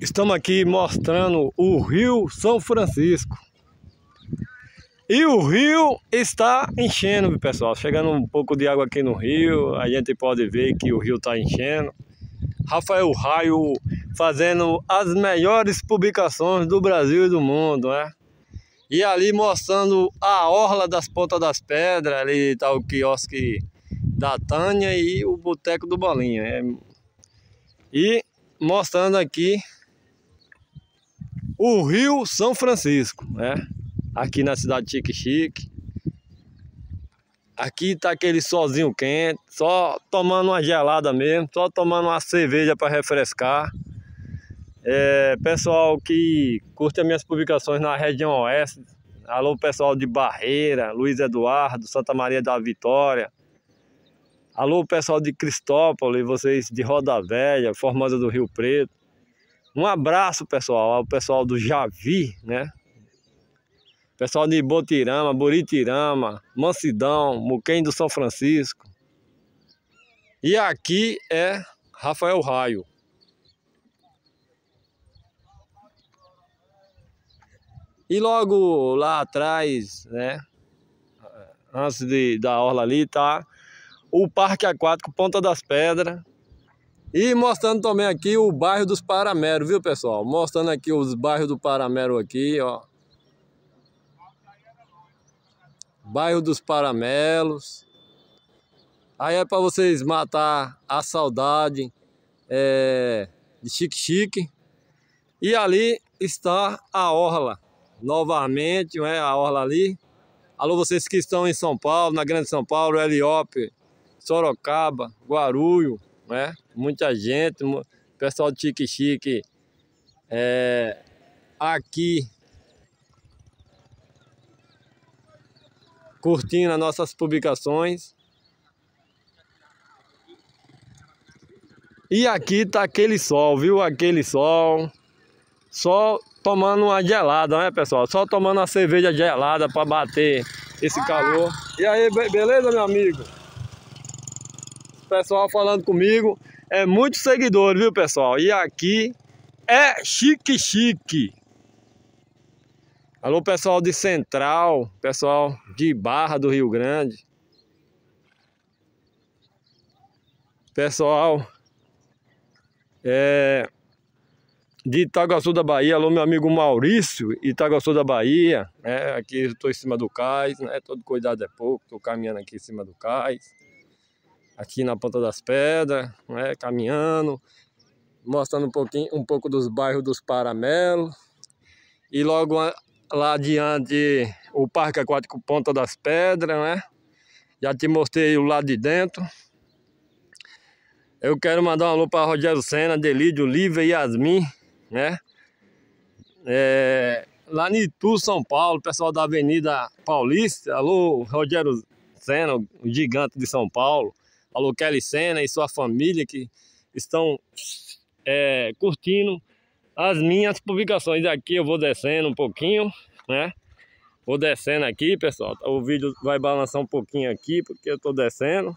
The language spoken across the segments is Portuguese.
Estamos aqui mostrando o Rio São Francisco. E o rio está enchendo, pessoal. Chegando um pouco de água aqui no rio, a gente pode ver que o rio está enchendo. Rafael Raio fazendo as melhores publicações do Brasil e do mundo, né? E ali mostrando a orla das Pontas das Pedras, ali está o quiosque da Tânia e o Boteco do Bolinha. Né? E mostrando aqui o Rio São Francisco, né? Aqui na cidade de Chique Chique. Aqui tá aquele sozinho quente, só tomando uma gelada mesmo, só tomando uma cerveja para refrescar. É, pessoal que curte as minhas publicações na região oeste, alô pessoal de Barreira, Luiz Eduardo, Santa Maria da Vitória, alô pessoal de Cristópolis, vocês de Roda Velha, Formosa do Rio Preto, um abraço, pessoal, ao pessoal do Javi, né? Pessoal de Botirama, Buritirama, Mansidão, Muquém do São Francisco. E aqui é Rafael Raio. E logo lá atrás, né? Antes de, da orla ali, tá o Parque Aquático Ponta das Pedras, e mostrando também aqui o bairro dos Paramero, viu pessoal? Mostrando aqui os bairros do Paramero aqui, ó. Bairro dos Paramelos. Aí é para vocês matar a saudade é, de Chique Chique. E ali está a Orla. Novamente, é a Orla ali. Alô, vocês que estão em São Paulo, na Grande São Paulo, Eliope, Sorocaba, Guarulhos né? Muita gente, pessoal do Chique Chique é, aqui curtindo as nossas publicações. E aqui tá aquele sol, viu? Aquele sol. Só tomando uma gelada, né, pessoal? Só tomando uma cerveja gelada para bater esse calor. E aí, beleza, meu amigo? pessoal falando comigo. É muito seguidor, viu, pessoal? E aqui é chique chique. Alô, pessoal de Central, pessoal de Barra do Rio Grande. Pessoal é, de Itaguaçu da Bahia. Alô, meu amigo Maurício, Itaguaçu da Bahia. É, aqui estou em cima do cais, né? todo cuidado é pouco, estou caminhando aqui em cima do cais aqui na Ponta das Pedras, né, caminhando, mostrando um, pouquinho, um pouco dos bairros dos Paramelos. E logo lá adiante, o Parque Aquático Ponta das Pedras, né? Já te mostrei o lado de dentro. Eu quero mandar um alô para Rogério Senna, Delídio, Lívia e Yasmin, né? É, lá em Itu, São Paulo, pessoal da Avenida Paulista. Alô, Rogério Senna, o gigante de São Paulo. Alô Kelly Senna e sua família que estão é, curtindo as minhas publicações. Aqui eu vou descendo um pouquinho, né? Vou descendo aqui, pessoal. O vídeo vai balançar um pouquinho aqui, porque eu tô descendo.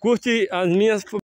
Curte as minhas